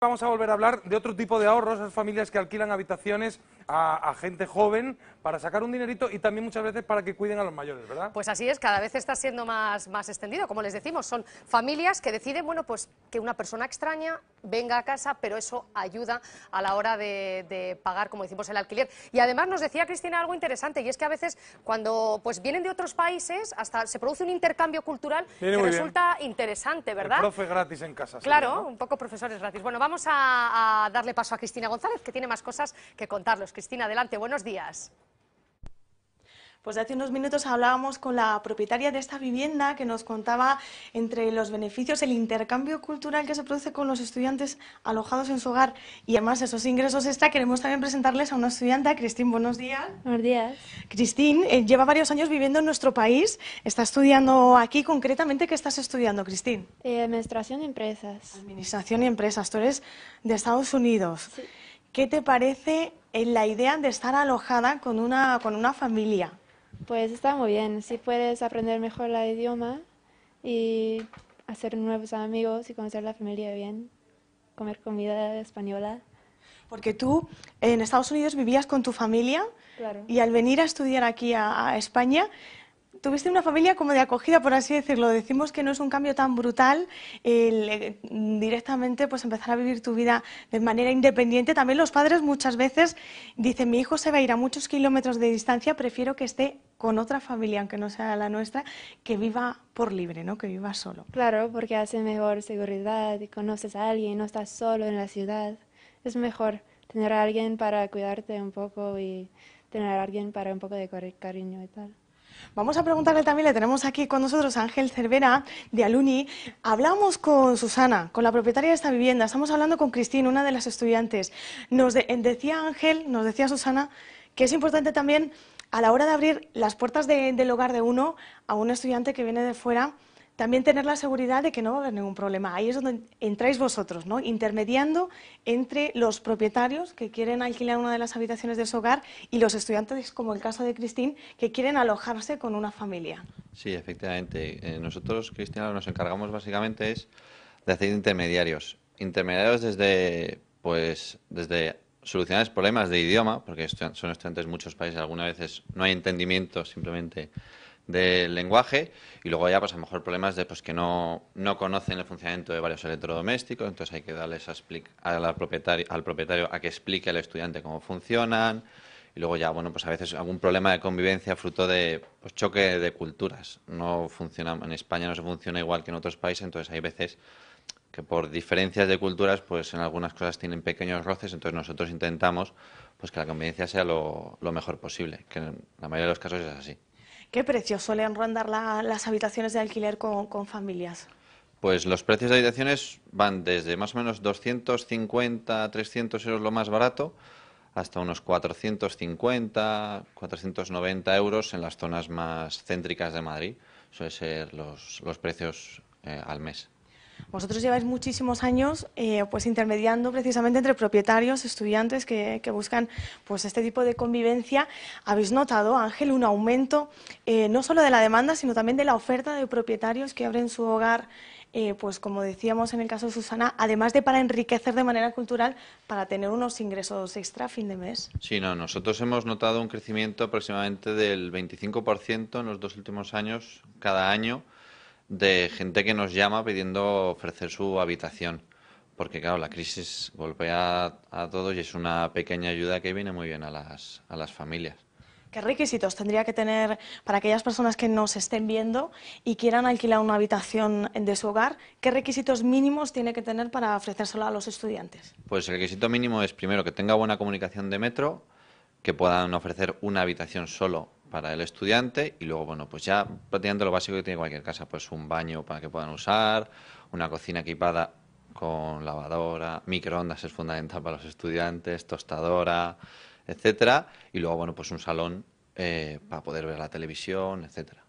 Vamos a volver a hablar de otro tipo de ahorros, esas familias que alquilan habitaciones a, gente joven para sacar un dinerito y también muchas veces para que cuiden a los mayores, ¿verdad? Pues así es, cada vez está siendo más, más extendido. Como les decimos, son familias que deciden, bueno, pues que una persona extraña venga a casa, pero eso ayuda a la hora de, pagar, como decimos, el alquiler. Y además nos decía Cristina algo interesante, y es que a veces cuando pues vienen de otros países, hasta se produce un intercambio cultural que resulta interesante, ¿verdad? El profe gratis en casa. Claro, un poco profesores gratis. Bueno, vamos a, a darle paso a Cristina González, que tiene más cosas que contarlos. Cristina, adelante, buenos días. Pues hace unos minutos hablábamos con la propietaria de esta vivienda que nos contaba entre los beneficios el intercambio cultural que se produce con los estudiantes alojados en su hogar y además esos ingresos extra. Queremos también presentarles a una estudiante, Cristina, buenos días. Buenos días. Cristina, eh, lleva varios años viviendo en nuestro país, está estudiando aquí concretamente. ¿Qué estás estudiando, Cristina? Eh, administración y empresas. Administración y empresas, tú eres de Estados Unidos. ¿Qué te parece en la idea de estar alojada con una, familia. Pues está muy bien, si puedes aprender mejor el idioma y hacer nuevos amigos y conocer la familia bien, comer comida española. Porque tú en Estados Unidos vivías con tu familia y al venir a estudiar aquí a España, Tuviste una familia como de acogida, por así decirlo. Decimos que no es un cambio tan brutal eh, directamente pues empezar a vivir tu vida de manera independiente. También los padres muchas veces dicen, mi hijo se va a ir a muchos kilómetros de distancia, prefiero que esté con otra familia, aunque no sea la nuestra, que viva por libre, ¿no? que viva solo. Claro, porque hace mejor seguridad, y conoces a alguien, no estás solo en la ciudad. Es mejor tener a alguien para cuidarte un poco y tener a alguien para un poco de cariño y tal. Vamos a preguntarle también, le tenemos aquí con nosotros a Ángel Cervera de Aluni. Hablamos con Susana, con la propietaria de esta vivienda, estamos hablando con Cristina, una de las estudiantes. Nos decía Ángel, nos decía Susana, que es importante también a la hora de abrir las puertas del hogar de uno a un estudiante que viene de fuera, también tener la seguridad de que no va a haber ningún problema. Ahí es donde entráis vosotros, ¿no? Intermediando entre los propietarios que quieren alquilar una de las habitaciones de su hogar y los estudiantes, como el caso de Cristín, que quieren alojarse con una familia. Sí, efectivamente. Eh, nosotros, Cristina, nos encargamos básicamente es de hacer intermediarios. Intermediarios desde, pues, desde solucionar problemas de idioma, porque son estudiantes de muchos países, algunas veces no hay entendimiento simplemente del lenguaje y luego ya pues a lo mejor problemas de pues que no, conocen el funcionamiento de varios electrodomésticos, entonces hay que darles a, al propietario a que explique al estudiante cómo funcionan y luego ya bueno pues a veces algún problema de convivencia fruto de pues, choque de culturas, no funciona en España no se funciona igual que en otros países, entonces hay veces que por diferencias de culturas pues en algunas cosas tienen pequeños roces, entonces nosotros intentamos pues que la convivencia sea lo mejor posible, que en la mayoría de los casos es así. ¿Qué precios suelen rondar las habitaciones de alquiler con, familias? Pues los precios de habitaciones van desde más o menos 250 300 euros lo más barato hasta unos 450, 490 euros en las zonas más céntricas de Madrid. Suelen ser los, precios eh, al mes. Vosotros lleváis muchísimos años eh, pues intermediando precisamente entre propietarios, estudiantes que, buscan pues este tipo de convivencia. ¿Habéis notado, Ángel, un aumento eh, no solo de la demanda, sino también de la oferta de propietarios que abren su hogar, eh, pues como decíamos en el caso de Susana, además de para enriquecer de manera cultural, para tener unos ingresos extra a fin de mes? Sí, nosotros hemos notado un crecimiento aproximadamente del 25% en los dos últimos años, cada año de gente que nos llama pidiendo ofrecer su habitación. Porque claro, la crisis golpea a todos y es una pequeña ayuda que viene muy bien a las, a las familias. ¿Qué requisitos tendría que tener para aquellas personas que nos estén viendo y quieran alquilar una habitación de su hogar? ¿Qué requisitos mínimos tiene que tener para ofrecérselo a los estudiantes? Pues el requisito mínimo es primero que tenga buena comunicación de metro, que puedan ofrecer una habitación solo para el estudiante y luego, bueno, pues ya prácticamente lo básico que tiene cualquier casa, pues un baño para que puedan usar, una cocina equipada con lavadora, microondas es fundamental para los estudiantes, tostadora, etcétera, y luego, bueno, pues un salón eh, para poder ver la televisión, etcétera.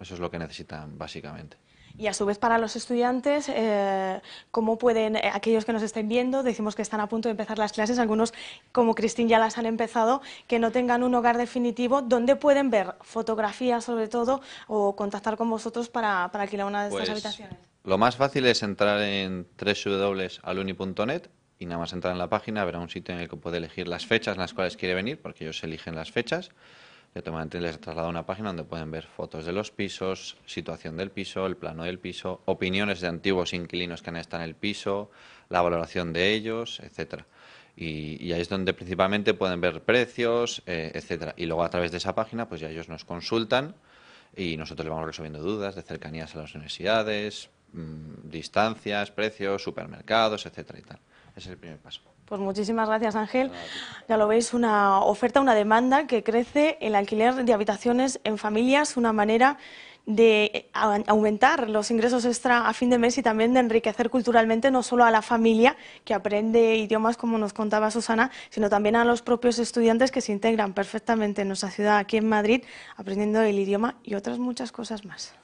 Eso es lo que necesitan básicamente. Y a su vez para los estudiantes, eh, cómo pueden, eh, aquellos que nos estén viendo, decimos que están a punto de empezar las clases, algunos como Cristín ya las han empezado, que no tengan un hogar definitivo, ¿dónde pueden ver fotografías sobre todo o contactar con vosotros para, alquilar una de estas pues, habitaciones? Lo más fácil es entrar en www.aluni.net y nada más entrar en la página habrá un sitio en el que puede elegir las fechas en las cuales quiere venir, porque ellos eligen las fechas automáticamente les he trasladado una página donde pueden ver fotos de los pisos, situación del piso, el plano del piso, opiniones de antiguos inquilinos que han estado en el piso, la valoración de ellos, etcétera. Y, ahí es donde principalmente pueden ver precios, etc. Eh, etcétera. Y luego a través de esa página, pues ya ellos nos consultan y nosotros les vamos resolviendo dudas de cercanías a las universidades, mm, distancias, precios, supermercados, etcétera y tal es el primer paso. Pues muchísimas gracias, Ángel. Ya lo veis, una oferta, una demanda que crece el alquiler de habitaciones en familias, una manera de eh, aumentar los ingresos extra a fin de mes y también de enriquecer culturalmente no solo a la familia que aprende idiomas como nos contaba Susana, sino también a los propios estudiantes que se integran perfectamente en nuestra ciudad aquí en Madrid aprendiendo el idioma y otras muchas cosas más.